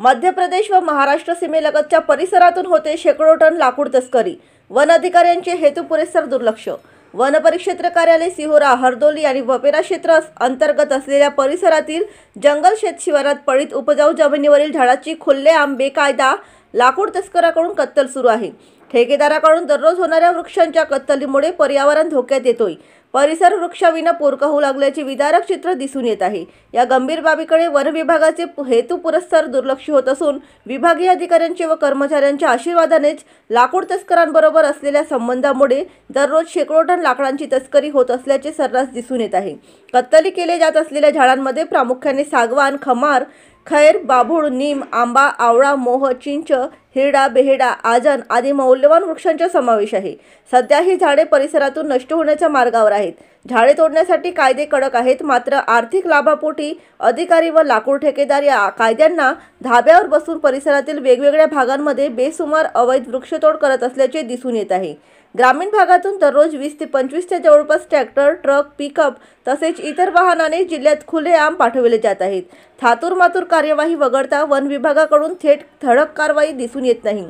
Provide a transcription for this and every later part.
मध्य प्रदेश व महाराष्ट्र सीमेलगतच्या परिसरातून होते शेकडो टन लाकूड तस्करी वन अधिकाऱ्यांचे हेतू दुर्लक्ष वन परिक्षेत्र कार्यालय सिहोरा हरदोली आणि वपेरा क्षेत्र अंतर्गत असलेल्या परिसरातील जंगल शेत शिवारात पळीत उपजाऊ जमिनीवरील झाडाची खुल्लेआम बेकायदा लाकूड तस्कराकडून कत्तल सुरू आहे ठेकेदाराकडून दररोज होणाऱ्या वृक्षांच्या कत्तलीमुळे पर्यावरण धोक्यात येतोय परिसर वृक्षाविना पोरका होऊ लागल्याचे विदारक चित्र दिसून येत आहे या गंभीर बाबीकडे वन विभागाचे हेतुपुरस्सर दुर्लक्ष होत असून विभागीय अधिकाऱ्यांचे व कर्मचाऱ्यांच्या आशीर्वादानेच लाकूड तस्करांबरोबर असलेल्या संबंधामुळे दररोज शेकडो टन लाकडांची तस्करी होत असल्याचे सर्रास दिसून येत आहे कत्तली केले जात असलेल्या झाडांमध्ये प्रामुख्याने सागवान खमार खैर बाभूळ नीम आंबा आवळा मोह चिंच हिरडा बेहडा आजन आदी मौल्यवान वृक्षांचा समावेश आहे सध्या ही झाडे परिसरातून नष्ट होण्याच्या मार्गावर आहेत झाडे तोडण्यासाठी कायदे कडक आहेत मात्र आर्थिक लाभापोटी अधिकारी व लाकूड ठेकेदार या कायद्यांना धाब्यावर बसून परिसरातील वेगवेगळ्या भागांमध्ये बेसुमार अवैध वृक्षतोड करत असल्याचे दिसून येत आहे ग्रामीण भागातून दररोज वीस ते पंचवीसच्या जवळपास ट्रॅक्टर ट्रक पिकअप तसेच इतर वाहनाने जिल्ह्यात खुलेआम पाठवले जात आहेत थातूर मातूर कार्यवाही वगळता वन विभागाकडून थेट धडक कारवाई दिसून येत नाही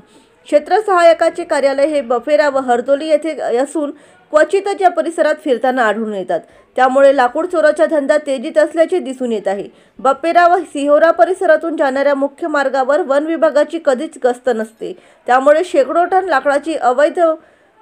क्षेत्र सहायकाचे कार्यालय हे बफेरा व हरदोली येथे असून क्वचितच या परिसरात फिरताना आढळून येतात त्यामुळे लाकूड चोराचा धंदा तेजीत असल्याचे दिसून येत आहे बपेरा व सिहोरा परिसरातून जाणाऱ्या मुख्य मार्गावर वन विभागाची कधीच गस्त नसते त्यामुळे शेकडो टन लाकडाची अवैध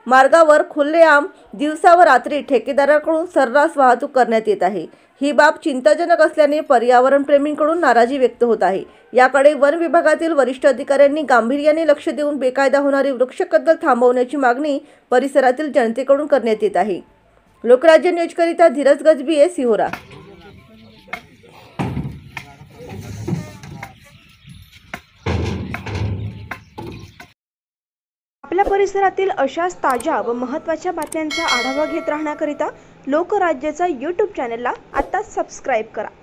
मार्गावर खुल्लेआम दिवसा व रात्री ठेकेदाराकडून सर्रास वाहतूक करण्यात येत आहे ही बाब चिंताजनक असल्याने पर्यावरणप्रेमींकडून नाराजी व्यक्त होत आहे याकडे वन विभागातील वरिष्ठ अधिकाऱ्यांनी गांभीर्याने लक्ष देऊन बेकायदा होणारी वृक्षकद्दल थांबवण्याची मागणी परिसरातील जनतेकडून करण्यात येत आहे लोकराज्य न्यूजकरिता धीरज गजबी सिहोरा परिसरातील अशाच ताज्या व महत्त्वाच्या बातम्यांचा आढावा घेत राहण्याकरिता लोकराज्यचा यूट्यूब चॅनलला आता सबस्क्राईब करा